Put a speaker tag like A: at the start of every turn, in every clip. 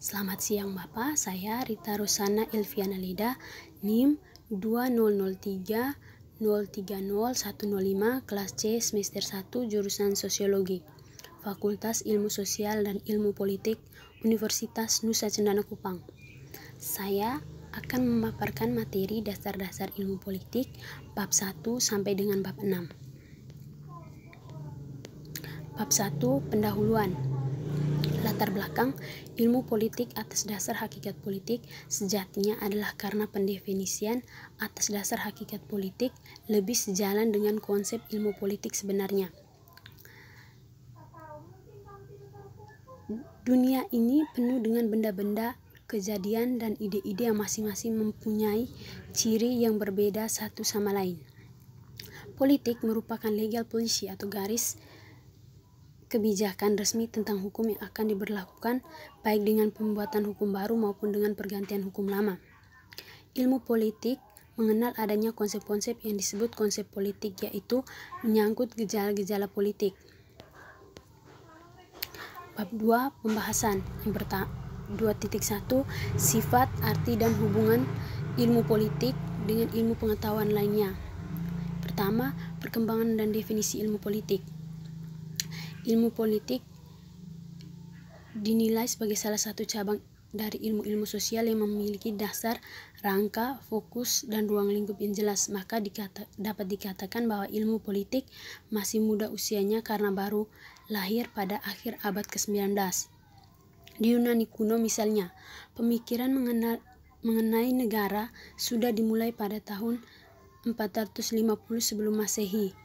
A: Selamat siang Bapak, saya Rita Rusana Ilviana Lida, NIM 2003 030105 kelas C semester 1 jurusan Sosiologi, Fakultas Ilmu Sosial dan Ilmu Politik Universitas Nusa Cendana Kupang. Saya akan memaparkan materi dasar-dasar ilmu politik bab 1 sampai dengan bab 6. Bab 1 pendahuluan. Latar belakang ilmu politik atas dasar hakikat politik sejatinya adalah karena pendefinisian atas dasar hakikat politik lebih sejalan dengan konsep ilmu politik sebenarnya. Dunia ini penuh dengan benda-benda, kejadian, dan ide-ide yang masing-masing mempunyai ciri yang berbeda satu sama lain. Politik merupakan legal policy atau garis kebijakan resmi tentang hukum yang akan diberlakukan baik dengan pembuatan hukum baru maupun dengan pergantian hukum lama. Ilmu politik mengenal adanya konsep-konsep yang disebut konsep politik yaitu menyangkut gejala-gejala politik. Bab 2 pembahasan yang pertama 2.1 sifat, arti dan hubungan ilmu politik dengan ilmu pengetahuan lainnya. Pertama, perkembangan dan definisi ilmu politik. Ilmu politik dinilai sebagai salah satu cabang dari ilmu-ilmu sosial yang memiliki dasar, rangka, fokus, dan ruang lingkup yang jelas, maka dikata, dapat dikatakan bahwa ilmu politik masih muda usianya karena baru lahir pada akhir abad ke-19. Di Yunani kuno misalnya, pemikiran mengenai negara sudah dimulai pada tahun 450 sebelum Masehi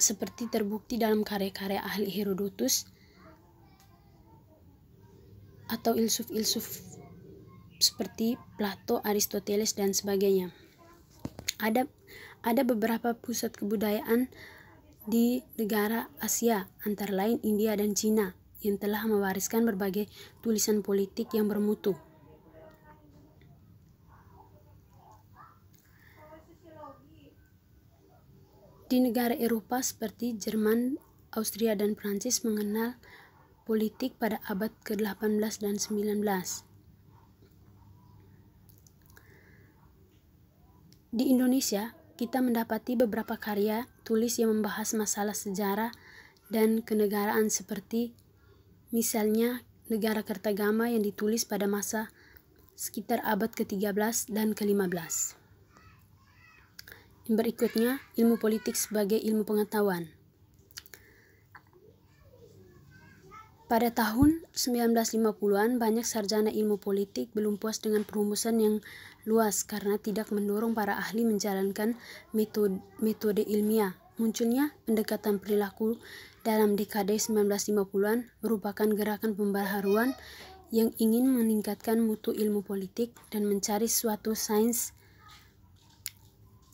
A: seperti terbukti dalam karya-karya ahli Herodotus atau ilsuf-ilsuf seperti Plato, Aristoteles, dan sebagainya. Ada, ada beberapa pusat kebudayaan di negara Asia, antara lain India dan Cina, yang telah mewariskan berbagai tulisan politik yang bermutu. Di negara Eropa seperti Jerman, Austria, dan Prancis mengenal politik pada abad ke-18 dan 19. Di Indonesia, kita mendapati beberapa karya tulis yang membahas masalah sejarah dan kenegaraan seperti misalnya Negara Kertagama yang ditulis pada masa sekitar abad ke-13 dan ke-15. Berikutnya, ilmu politik sebagai ilmu pengetahuan. Pada tahun 1950-an, banyak sarjana ilmu politik belum puas dengan perumusan yang luas karena tidak mendorong para ahli menjalankan metode, metode ilmiah. Munculnya pendekatan perilaku dalam dekade 1950-an merupakan gerakan pembaharuan yang ingin meningkatkan mutu ilmu politik dan mencari suatu sains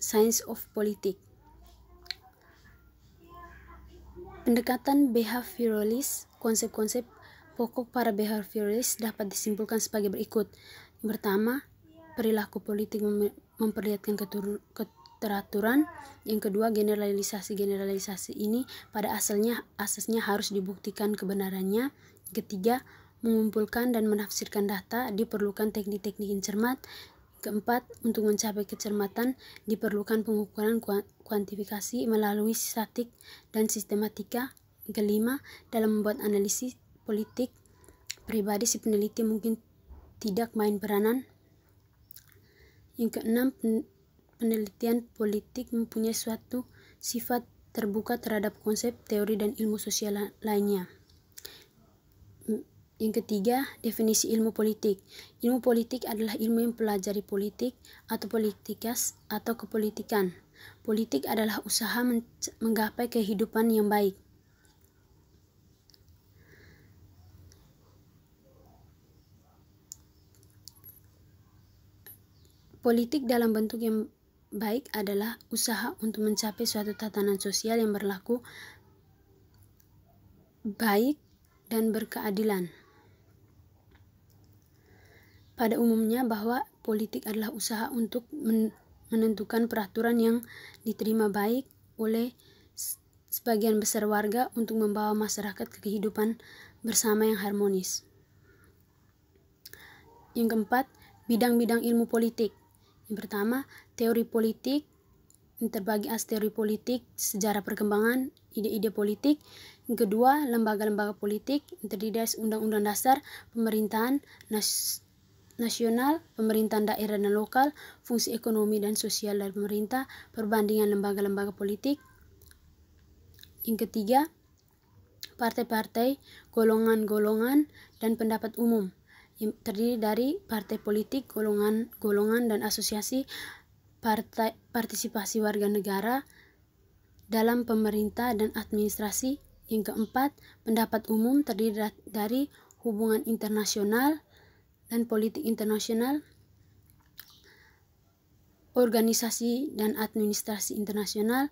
A: Science of Politics. Pendekatan behavioralis, konsep-konsep pokok para behavioralis dapat disimpulkan sebagai berikut. pertama, perilaku politik mem memperlihatkan keteraturan. Yang kedua, generalisasi-generalisasi ini pada asalnya asasnya harus dibuktikan kebenarannya. Ketiga, mengumpulkan dan menafsirkan data diperlukan teknik-teknik yang cermat. Keempat, untuk mencapai kecermatan diperlukan pengukuran kuantifikasi melalui statik dan sistematika. Kelima, dalam membuat analisis politik pribadi si peneliti mungkin tidak main peranan. Yang keenam, penelitian politik mempunyai suatu sifat terbuka terhadap konsep, teori, dan ilmu sosial lainnya. Yang ketiga, definisi ilmu politik. Ilmu politik adalah ilmu yang pelajari politik atau politikas atau kepolitikan. Politik adalah usaha menggapai kehidupan yang baik. Politik dalam bentuk yang baik adalah usaha untuk mencapai suatu tatanan sosial yang berlaku baik dan berkeadilan pada umumnya bahwa politik adalah usaha untuk menentukan peraturan yang diterima baik oleh sebagian besar warga untuk membawa masyarakat ke kehidupan bersama yang harmonis. Yang keempat, bidang-bidang ilmu politik. Yang pertama, teori politik yang terbagi as teori politik, sejarah perkembangan, ide-ide politik. Yang kedua, lembaga-lembaga politik yang terdiri dari Undang-Undang Dasar, Pemerintahan, Nas nasional, pemerintahan daerah dan lokal, fungsi ekonomi dan sosial dari pemerintah, perbandingan lembaga-lembaga politik. Yang ketiga, partai-partai, golongan-golongan, dan pendapat umum yang terdiri dari partai politik, golongan-golongan, dan asosiasi partai, partisipasi warga negara dalam pemerintah dan administrasi. Yang keempat, pendapat umum terdiri dari hubungan internasional, dan politik internasional, organisasi dan administrasi internasional,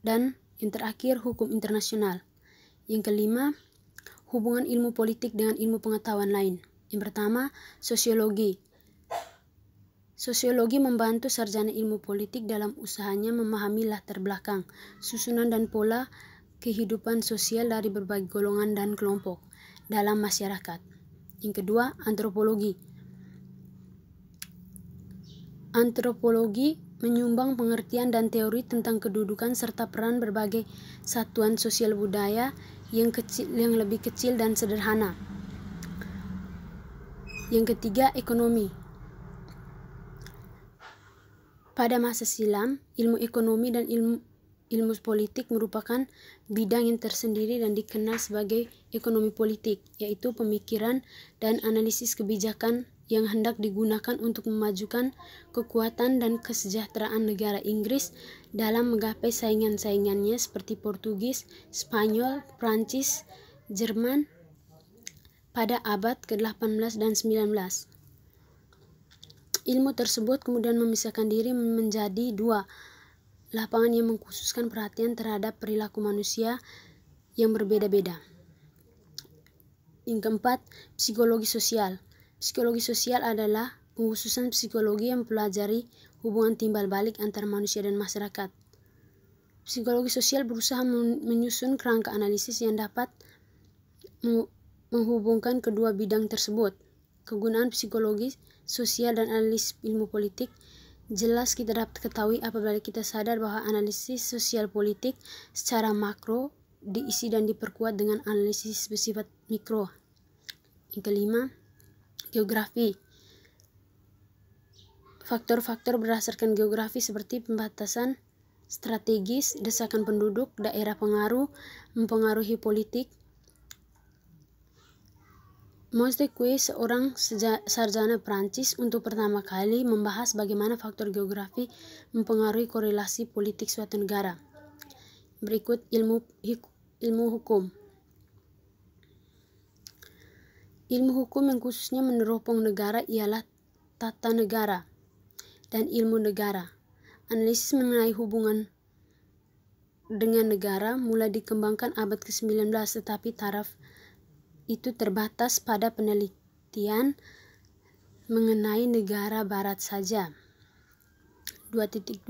A: dan yang terakhir hukum internasional. Yang kelima, hubungan ilmu politik dengan ilmu pengetahuan lain. Yang pertama, sosiologi. Sosiologi membantu sarjana ilmu politik dalam usahanya memahami latar belakang, susunan dan pola kehidupan sosial dari berbagai golongan dan kelompok dalam masyarakat. Yang kedua, antropologi. Antropologi menyumbang pengertian dan teori tentang kedudukan serta peran berbagai satuan sosial budaya yang kecil yang lebih kecil dan sederhana. Yang ketiga, ekonomi. Pada masa silam, ilmu ekonomi dan ilmu ilmu politik merupakan bidang yang tersendiri dan dikenal sebagai ekonomi politik, yaitu pemikiran dan analisis kebijakan yang hendak digunakan untuk memajukan kekuatan dan kesejahteraan negara Inggris dalam menggapai saingan-saingannya seperti Portugis, Spanyol, Prancis, Jerman pada abad ke-18 dan 19. Ilmu tersebut kemudian memisahkan diri menjadi dua, lapangan yang mengkhususkan perhatian terhadap perilaku manusia yang berbeda-beda. Yang keempat, psikologi sosial. Psikologi sosial adalah pengkhususan psikologi yang mempelajari hubungan timbal balik antar manusia dan masyarakat. Psikologi sosial berusaha menyusun kerangka analisis yang dapat menghubungkan kedua bidang tersebut. Kegunaan psikologi sosial dan analis ilmu politik Jelas kita dapat ketahui apabila kita sadar bahwa analisis sosial politik secara makro diisi dan diperkuat dengan analisis bersifat mikro. Yang kelima, geografi. Faktor-faktor berdasarkan geografi seperti pembatasan strategis, desakan penduduk, daerah pengaruh, mempengaruhi politik, Mosekwe, seorang sarjana Prancis, untuk pertama kali membahas bagaimana faktor geografi mempengaruhi korelasi politik suatu negara. Berikut ilmu ilmu hukum. Ilmu hukum yang khususnya meneropong negara ialah tata negara dan ilmu negara. Analisis mengenai hubungan dengan negara mulai dikembangkan abad ke-19 tetapi taraf itu terbatas pada penelitian mengenai negara barat saja. 2.2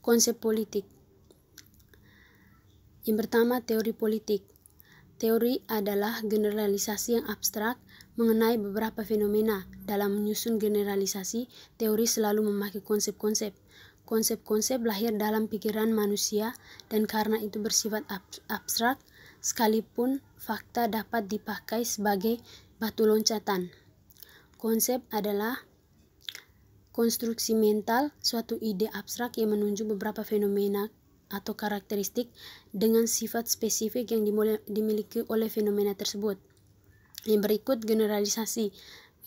A: Konsep politik Yang pertama teori politik Teori adalah generalisasi yang abstrak mengenai beberapa fenomena. Dalam menyusun generalisasi, teori selalu memakai konsep-konsep. Konsep-konsep lahir dalam pikiran manusia dan karena itu bersifat abstrak, sekalipun fakta dapat dipakai sebagai batu loncatan. Konsep adalah konstruksi mental suatu ide abstrak yang menunjuk beberapa fenomena atau karakteristik dengan sifat spesifik yang dimiliki oleh fenomena tersebut. Yang berikut generalisasi.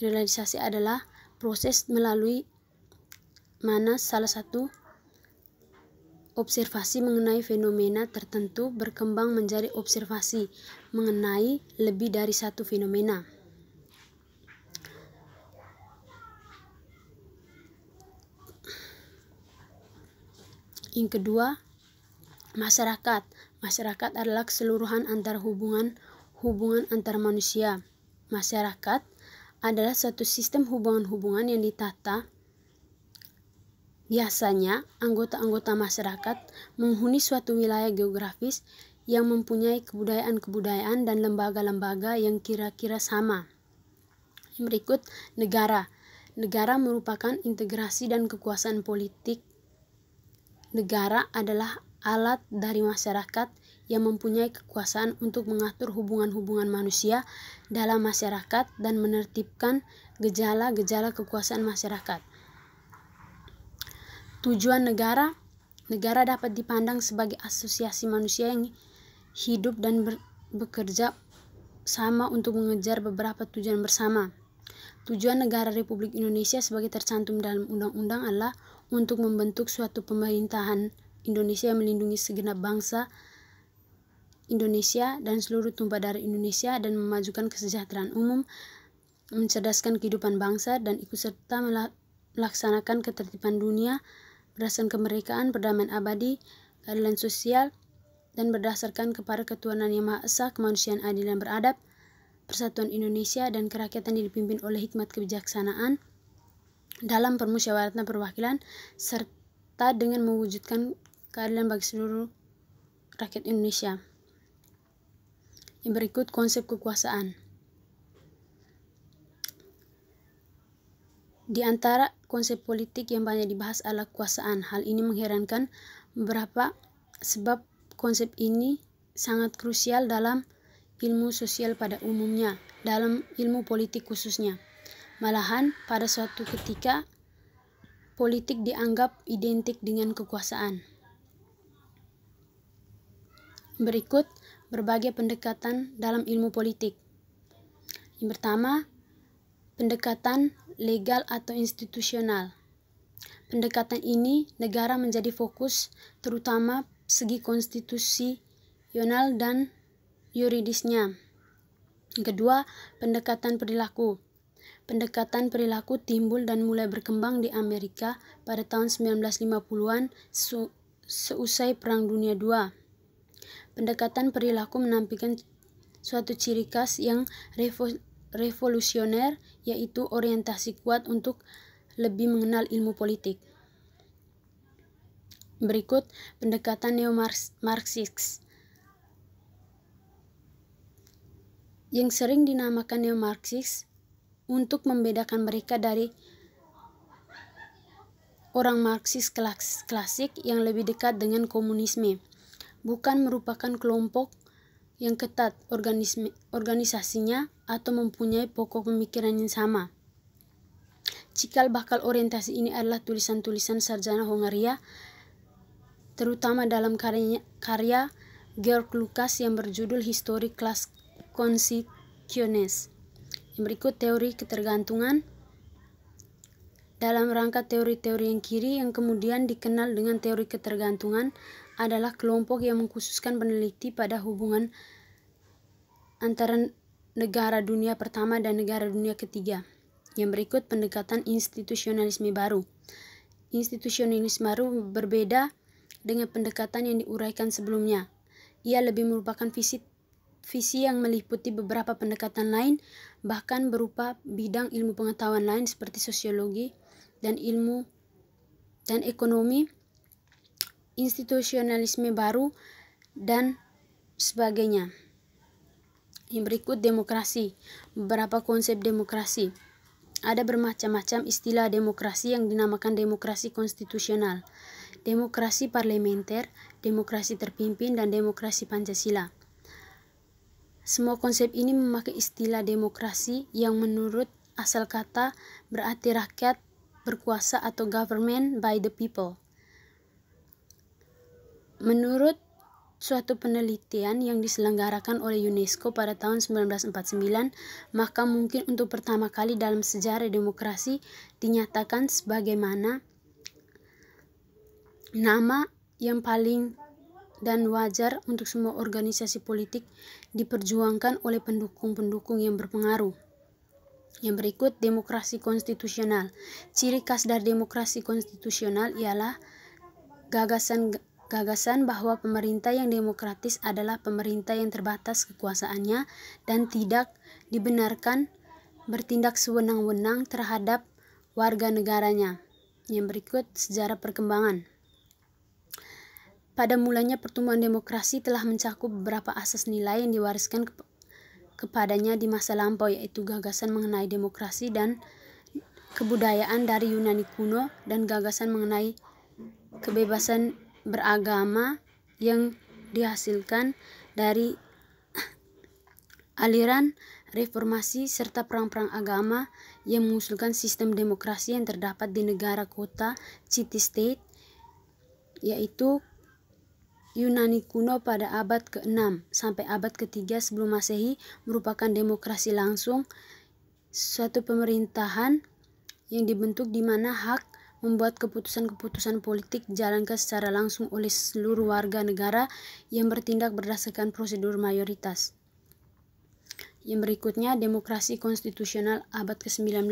A: Generalisasi adalah proses melalui mana salah satu observasi mengenai fenomena tertentu berkembang menjadi observasi mengenai lebih dari satu fenomena. Yang kedua, masyarakat. Masyarakat adalah keseluruhan antar hubungan hubungan antar manusia. Masyarakat adalah satu sistem hubungan-hubungan yang ditata Biasanya, anggota-anggota masyarakat menghuni suatu wilayah geografis yang mempunyai kebudayaan-kebudayaan dan lembaga-lembaga yang kira-kira sama. Berikut negara. Negara merupakan integrasi dan kekuasaan politik. Negara adalah alat dari masyarakat yang mempunyai kekuasaan untuk mengatur hubungan-hubungan manusia dalam masyarakat dan menertibkan gejala-gejala kekuasaan masyarakat. Tujuan negara, negara dapat dipandang sebagai asosiasi manusia yang hidup dan ber, bekerja sama untuk mengejar beberapa tujuan bersama. Tujuan negara Republik Indonesia sebagai tercantum dalam undang-undang adalah untuk membentuk suatu pemerintahan Indonesia yang melindungi segenap bangsa Indonesia dan seluruh tumpah darah Indonesia dan memajukan kesejahteraan umum, mencerdaskan kehidupan bangsa dan ikut serta melaksanakan ketertiban dunia berdasarkan kemerdekaan, perdamaian abadi, keadilan sosial, dan berdasarkan kepada ketuhanan yang Maha Esa, kemanusiaan adil dan beradab, persatuan Indonesia dan kerakyatan yang dipimpin oleh hikmat kebijaksanaan dalam permusyawaratan perwakilan serta dengan mewujudkan keadilan bagi seluruh rakyat Indonesia. Yang berikut konsep kekuasaan. Di antara konsep politik yang banyak dibahas adalah kekuasaan. Hal ini mengherankan berapa sebab konsep ini sangat krusial dalam ilmu sosial pada umumnya, dalam ilmu politik khususnya. Malahan, pada suatu ketika, politik dianggap identik dengan kekuasaan. Berikut berbagai pendekatan dalam ilmu politik. Yang pertama, pendekatan legal atau institusional. Pendekatan ini negara menjadi fokus terutama segi konstitusional dan yuridisnya. kedua, pendekatan perilaku. Pendekatan perilaku timbul dan mulai berkembang di Amerika pada tahun 1950-an seusai Perang Dunia II. Pendekatan perilaku menampilkan suatu ciri khas yang revolusioner yaitu orientasi kuat untuk lebih mengenal ilmu politik. Berikut pendekatan neo yang sering dinamakan neo untuk membedakan mereka dari orang marxis klasik yang lebih dekat dengan komunisme bukan merupakan kelompok yang ketat organisme, organisasinya atau mempunyai pokok pemikiran yang sama. Cikal bakal orientasi ini adalah tulisan-tulisan sarjana Hongaria, terutama dalam karya, karya Georg Lukas yang berjudul Histori Klas Konstitusiones. Yang berikut teori ketergantungan dalam rangka teori-teori yang kiri yang kemudian dikenal dengan teori ketergantungan adalah kelompok yang mengkhususkan peneliti pada hubungan antara negara dunia pertama dan negara dunia ketiga. Yang berikut pendekatan institusionalisme baru. Institusionalisme baru berbeda dengan pendekatan yang diuraikan sebelumnya. Ia lebih merupakan visi visi yang meliputi beberapa pendekatan lain, bahkan berupa bidang ilmu pengetahuan lain seperti sosiologi dan ilmu dan ekonomi institusionalisme baru, dan sebagainya. Yang berikut demokrasi. Beberapa konsep demokrasi. Ada bermacam-macam istilah demokrasi yang dinamakan demokrasi konstitusional, demokrasi parlementer, demokrasi terpimpin, dan demokrasi Pancasila. Semua konsep ini memakai istilah demokrasi yang menurut asal kata berarti rakyat berkuasa atau government by the people. Menurut suatu penelitian yang diselenggarakan oleh UNESCO pada tahun 1949, maka mungkin untuk pertama kali dalam sejarah demokrasi dinyatakan sebagaimana nama yang paling dan wajar untuk semua organisasi politik diperjuangkan oleh pendukung-pendukung yang berpengaruh. Yang berikut demokrasi konstitusional. Ciri khas dari demokrasi konstitusional ialah gagasan Gagasan bahwa pemerintah yang demokratis adalah pemerintah yang terbatas kekuasaannya dan tidak dibenarkan bertindak sewenang-wenang terhadap warga negaranya. Yang berikut sejarah perkembangan. Pada mulanya pertumbuhan demokrasi telah mencakup beberapa asas nilai yang diwariskan ke kepadanya di masa lampau yaitu gagasan mengenai demokrasi dan kebudayaan dari Yunani kuno dan gagasan mengenai kebebasan beragama yang dihasilkan dari aliran reformasi serta perang-perang agama yang mengusulkan sistem demokrasi yang terdapat di negara kota city state yaitu Yunani kuno pada abad ke-6 sampai abad ke-3 sebelum Masehi merupakan demokrasi langsung suatu pemerintahan yang dibentuk di mana hak membuat keputusan-keputusan politik dijalankan secara langsung oleh seluruh warga negara yang bertindak berdasarkan prosedur mayoritas. Yang berikutnya, demokrasi konstitusional abad ke-19.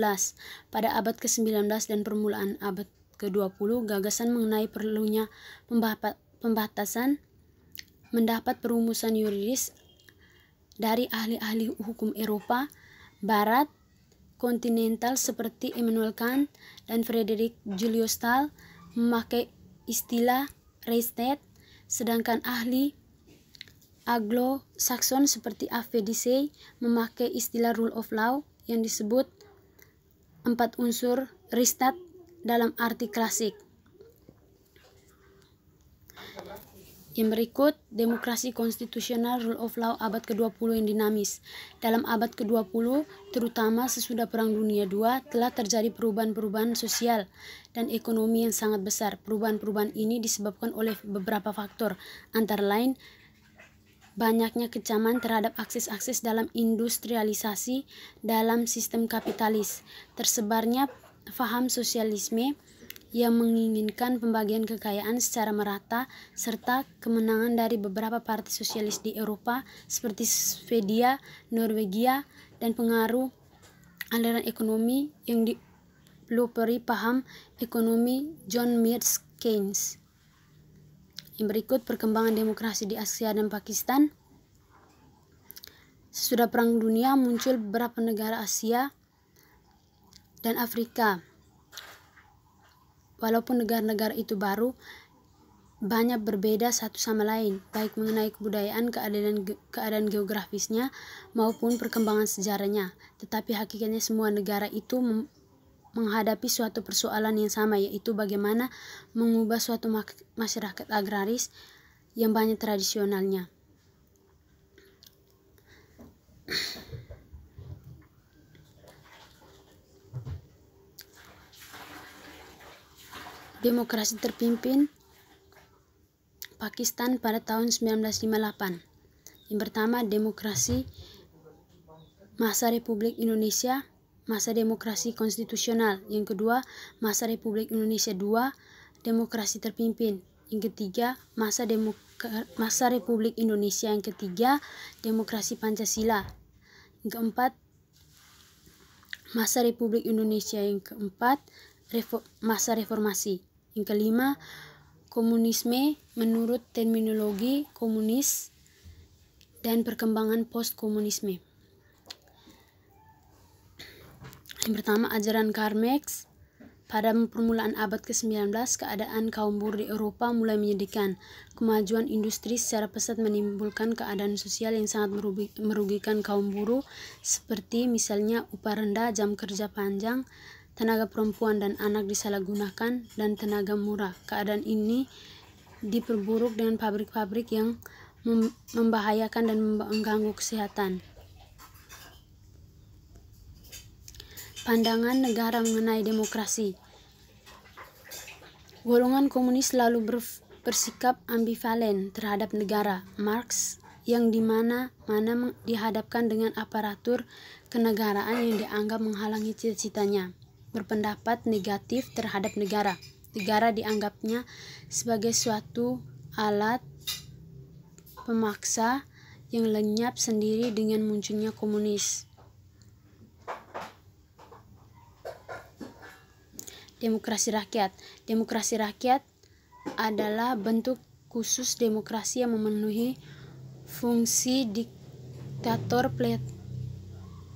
A: Pada abad ke-19 dan permulaan abad ke-20, gagasan mengenai perlunya pembatasan mendapat perumusan yuridis dari ahli-ahli hukum Eropa Barat kontinental seperti Immanuel Kant dan Frederick Julius Stahl memakai istilah Reichstag, sedangkan ahli Anglo-Saxon seperti A.V.D.C. memakai istilah rule of law yang disebut empat unsur Reichstag dalam arti klasik. Yang berikut, demokrasi konstitusional rule of law abad ke-20 yang dinamis. Dalam abad ke-20, terutama sesudah Perang Dunia II, telah terjadi perubahan-perubahan sosial dan ekonomi yang sangat besar. Perubahan-perubahan ini disebabkan oleh beberapa faktor, antara lain banyaknya kecaman terhadap akses-akses dalam industrialisasi dalam sistem kapitalis, tersebarnya faham sosialisme, yang menginginkan pembagian kekayaan secara merata serta kemenangan dari beberapa partai sosialis di Eropa seperti Swedia, Norwegia, dan pengaruh aliran ekonomi yang dipelopori paham ekonomi John Maynard Keynes. Yang berikut perkembangan demokrasi di Asia dan Pakistan. Sesudah Perang Dunia muncul beberapa negara Asia dan Afrika Walaupun negara-negara itu baru, banyak berbeda satu sama lain, baik mengenai kebudayaan, keadaan, keadaan geografisnya, maupun perkembangan sejarahnya. Tetapi hakikatnya semua negara itu menghadapi suatu persoalan yang sama, yaitu bagaimana mengubah suatu masyarakat agraris yang banyak tradisionalnya. demokrasi terpimpin Pakistan pada tahun 1958. Yang pertama, demokrasi masa Republik Indonesia, masa demokrasi konstitusional. Yang kedua, masa Republik Indonesia dua demokrasi terpimpin. Yang ketiga, masa demokrasi masa Republik Indonesia yang ketiga, demokrasi Pancasila. Yang keempat, masa Republik Indonesia yang keempat, masa reformasi. Yang kelima, komunisme menurut terminologi komunis dan perkembangan post-komunisme. Yang pertama, ajaran Karl Marx pada permulaan abad ke-19, keadaan kaum buruh di Eropa mulai menyedihkan. Kemajuan industri secara pesat menimbulkan keadaan sosial yang sangat merugikan kaum buruh, seperti misalnya upah rendah, jam kerja panjang, tenaga perempuan dan anak disalahgunakan, dan tenaga murah. Keadaan ini diperburuk dengan pabrik-pabrik yang membahayakan dan mengganggu kesehatan. Pandangan negara mengenai demokrasi Golongan komunis selalu bersikap ambivalen terhadap negara. Marx yang dimana-mana dihadapkan dengan aparatur kenegaraan yang dianggap menghalangi cita-citanya berpendapat negatif terhadap negara. Negara dianggapnya sebagai suatu alat pemaksa yang lenyap sendiri dengan munculnya komunis. Demokrasi rakyat. Demokrasi rakyat adalah bentuk khusus demokrasi yang memenuhi fungsi diktator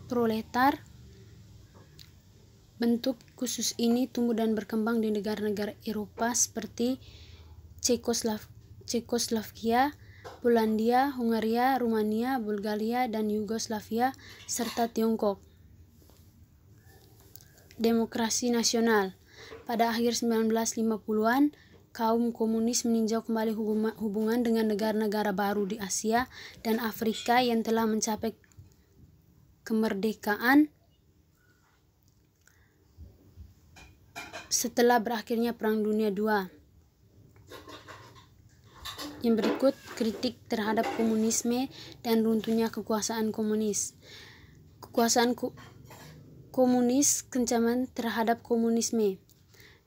A: proletar Bentuk khusus ini tumbuh dan berkembang di negara-negara Eropa seperti Cekoslovakia, Polandia, Hungaria, Rumania, Bulgaria, dan Yugoslavia, serta Tiongkok. Demokrasi nasional Pada akhir 1950-an, kaum komunis meninjau kembali hubungan dengan negara-negara baru di Asia dan Afrika yang telah mencapai kemerdekaan setelah berakhirnya Perang Dunia II. Yang berikut kritik terhadap komunisme dan runtuhnya kekuasaan komunis. Kekuasaan ku komunis kencaman terhadap komunisme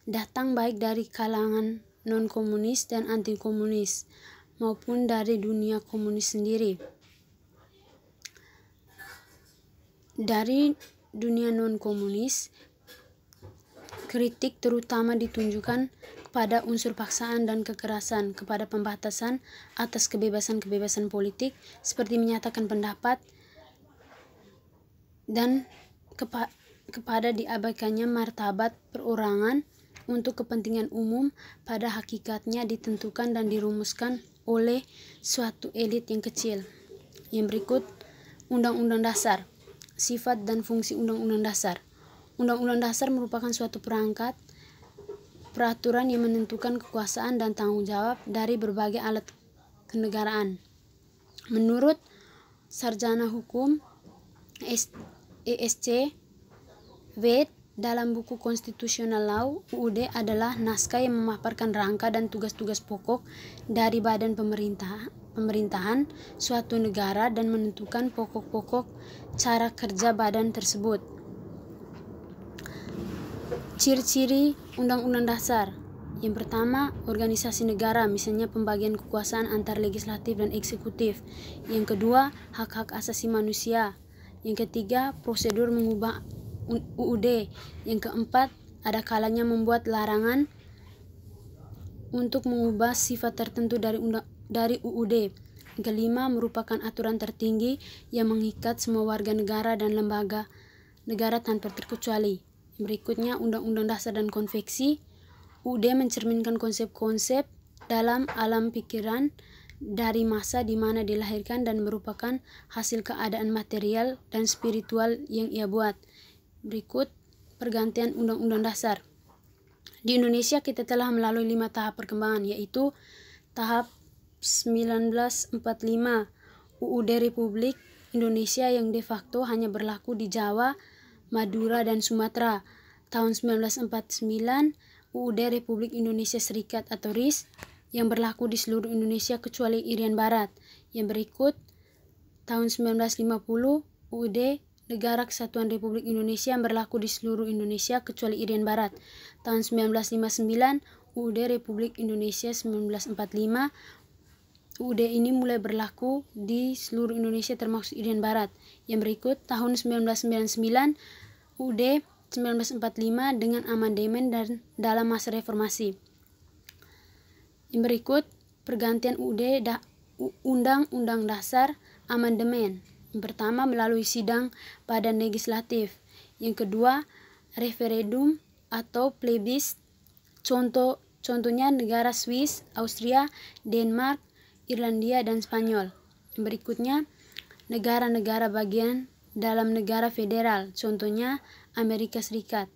A: datang baik dari kalangan non-komunis dan anti-komunis maupun dari dunia komunis sendiri. Dari dunia non-komunis, Kritik terutama ditunjukkan kepada unsur paksaan dan kekerasan, kepada pembatasan atas kebebasan-kebebasan politik, seperti menyatakan pendapat, dan kepa kepada diabaikannya martabat perorangan untuk kepentingan umum pada hakikatnya ditentukan dan dirumuskan oleh suatu elit yang kecil. Yang berikut, Undang-Undang Dasar, sifat dan fungsi Undang-Undang Dasar. Undang-undang dasar merupakan suatu perangkat peraturan yang menentukan kekuasaan dan tanggung jawab dari berbagai alat kenegaraan. Menurut sarjana hukum ESC Wade dalam buku Konstitusional Law UUD adalah naskah yang memaparkan rangka dan tugas-tugas pokok dari badan pemerintah pemerintahan suatu negara dan menentukan pokok-pokok cara kerja badan tersebut. Ciri-ciri Undang-Undang Dasar yang pertama, organisasi negara, misalnya pembagian kekuasaan antar legislatif dan eksekutif. Yang kedua, hak-hak asasi manusia. Yang ketiga, prosedur mengubah UUD. Yang keempat, ada kalanya membuat larangan untuk mengubah sifat tertentu dari undang, dari UUD. Yang kelima, merupakan aturan tertinggi yang mengikat semua warga negara dan lembaga negara tanpa terkecuali. Berikutnya, Undang-Undang Dasar dan Konveksi. UD mencerminkan konsep-konsep dalam alam pikiran dari masa di mana dilahirkan dan merupakan hasil keadaan material dan spiritual yang ia buat. Berikut pergantian Undang-Undang Dasar. Di Indonesia kita telah melalui lima tahap perkembangan yaitu tahap 1945 UUD Republik Indonesia yang de facto hanya berlaku di Jawa, Madura dan Sumatera. Tahun 1949, UUD Republik Indonesia Serikat atau RIS yang berlaku di seluruh Indonesia kecuali Irian Barat. Yang berikut, tahun 1950, UUD Negara Kesatuan Republik Indonesia yang berlaku di seluruh Indonesia kecuali Irian Barat. Tahun 1959, UUD Republik Indonesia 1945, UUD ini mulai berlaku di seluruh Indonesia termasuk Irian Barat. Yang berikut, tahun 1999, UD 1945 dengan amandemen dan dalam masa reformasi. Yang berikut pergantian UD da Undang-Undang Dasar amandemen. Yang pertama melalui sidang badan legislatif. Yang kedua referendum atau plebis. Contoh contohnya negara Swiss, Austria, Denmark, Irlandia dan Spanyol. Yang berikutnya negara-negara bagian dalam negara federal, contohnya Amerika Serikat.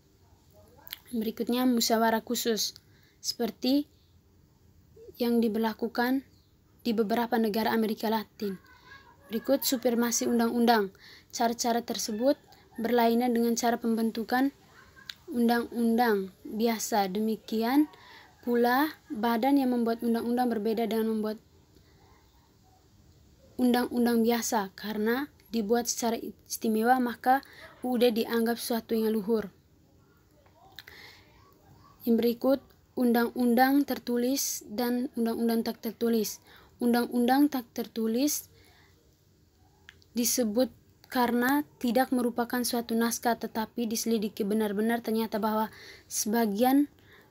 A: Berikutnya musyawarah khusus, seperti yang diberlakukan di beberapa negara Amerika Latin. Berikut supermasi undang-undang. Cara-cara tersebut berlainan dengan cara pembentukan undang-undang biasa. Demikian pula badan yang membuat undang-undang berbeda dengan membuat undang-undang biasa karena dibuat secara istimewa maka UUD dianggap suatu yang luhur. Yang berikut, undang-undang tertulis dan undang-undang tak tertulis. Undang-undang tak tertulis disebut karena tidak merupakan suatu naskah tetapi diselidiki benar-benar ternyata bahwa sebagian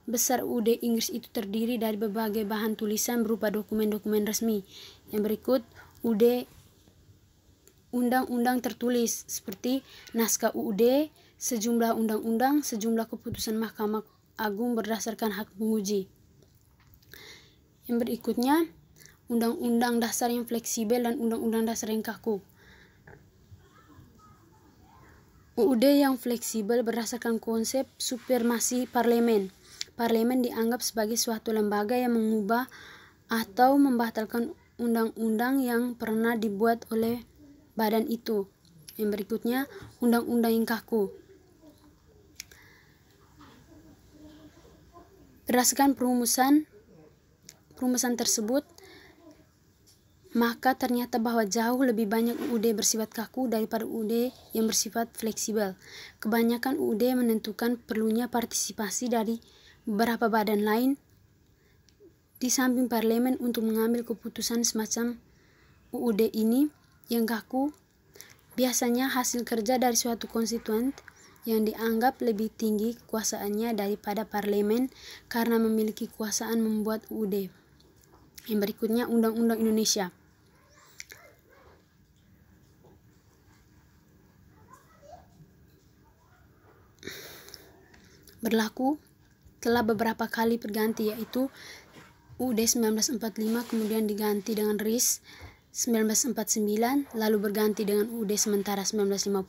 A: besar UD Inggris itu terdiri dari berbagai bahan tulisan berupa dokumen-dokumen resmi. Yang berikut, UD undang-undang tertulis seperti naskah UUD, sejumlah undang-undang, sejumlah keputusan Mahkamah Agung berdasarkan hak menguji. Yang berikutnya, undang-undang dasar yang fleksibel dan undang-undang dasar yang kaku. UUD yang fleksibel berdasarkan konsep supremasi parlemen. Parlemen dianggap sebagai suatu lembaga yang mengubah atau membatalkan undang-undang yang pernah dibuat oleh badan itu. Yang berikutnya, undang-undang yang kaku. Berdasarkan perumusan perumusan tersebut, maka ternyata bahwa jauh lebih banyak UUD bersifat kaku daripada UUD yang bersifat fleksibel. Kebanyakan UUD menentukan perlunya partisipasi dari beberapa badan lain di samping parlemen untuk mengambil keputusan semacam UUD ini yang kaku biasanya hasil kerja dari suatu konstituen yang dianggap lebih tinggi kekuasaannya daripada parlemen karena memiliki kekuasaan membuat UUD. Yang berikutnya Undang-Undang Indonesia. Berlaku telah beberapa kali berganti yaitu UUD 1945 kemudian diganti dengan RIS 1949 lalu berganti dengan UUD sementara 1950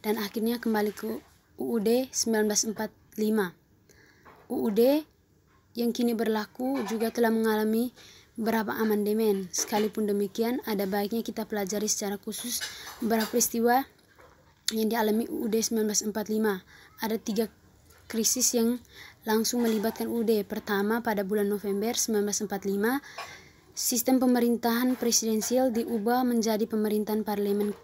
A: dan akhirnya kembali ke UUD 1945. UUD yang kini berlaku juga telah mengalami beberapa amandemen. Sekalipun demikian, ada baiknya kita pelajari secara khusus beberapa peristiwa yang dialami UUD 1945. Ada tiga krisis yang langsung melibatkan UUD. Pertama, pada bulan November 1945, Sistem pemerintahan presidensial diubah menjadi pemerintahan parlemen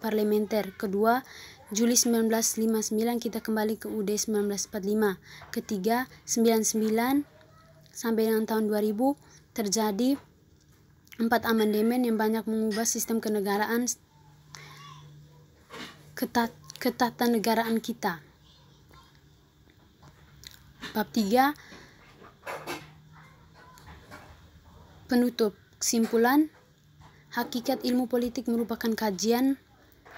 A: parlementer. Kedua, Juli 1959 kita kembali ke UUD 1945. Ketiga, 99 sampai dengan tahun 2000 terjadi empat amandemen yang banyak mengubah sistem kenegaraan ketat, ketatanegaraan kita. Bab 3 Penutup, kesimpulan, hakikat ilmu politik merupakan kajian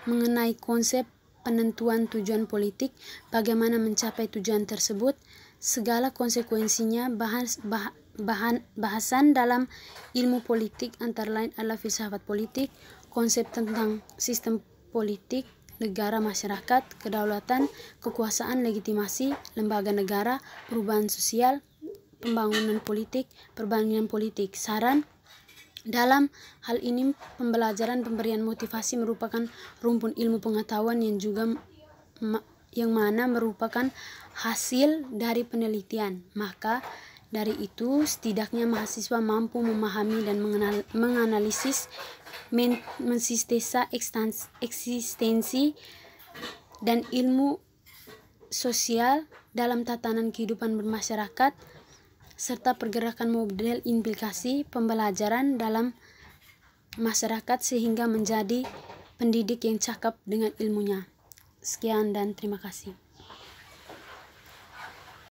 A: mengenai konsep penentuan tujuan politik, bagaimana mencapai tujuan tersebut, segala konsekuensinya, bahas, bah, bahan, bahasan dalam ilmu politik antara lain adalah filsafat politik, konsep tentang sistem politik, negara masyarakat, kedaulatan, kekuasaan legitimasi, lembaga negara, perubahan sosial, pembangunan politik, perbandingan politik. Saran dalam hal ini pembelajaran pemberian motivasi merupakan rumpun ilmu pengetahuan yang juga ma yang mana merupakan hasil dari penelitian. Maka dari itu setidaknya mahasiswa mampu memahami dan mengenal, menganalisis men, mensistesa eksistensi dan ilmu sosial dalam tatanan kehidupan bermasyarakat serta pergerakan model implikasi pembelajaran dalam masyarakat sehingga menjadi pendidik yang cakap dengan ilmunya. Sekian dan terima kasih.